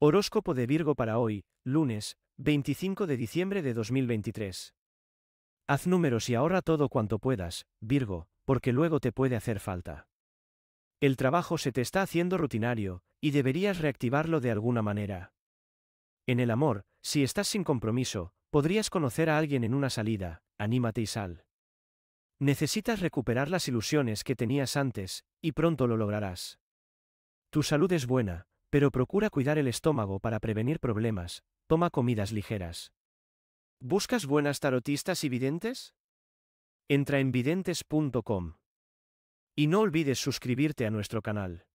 Horóscopo de Virgo para hoy, lunes, 25 de diciembre de 2023. Haz números y ahorra todo cuanto puedas, Virgo, porque luego te puede hacer falta. El trabajo se te está haciendo rutinario, y deberías reactivarlo de alguna manera. En el amor, si estás sin compromiso, podrías conocer a alguien en una salida, anímate y sal. Necesitas recuperar las ilusiones que tenías antes, y pronto lo lograrás. Tu salud es buena, pero procura cuidar el estómago para prevenir problemas, toma comidas ligeras. ¿Buscas buenas tarotistas y videntes? Entra en videntes.com. Y no olvides suscribirte a nuestro canal.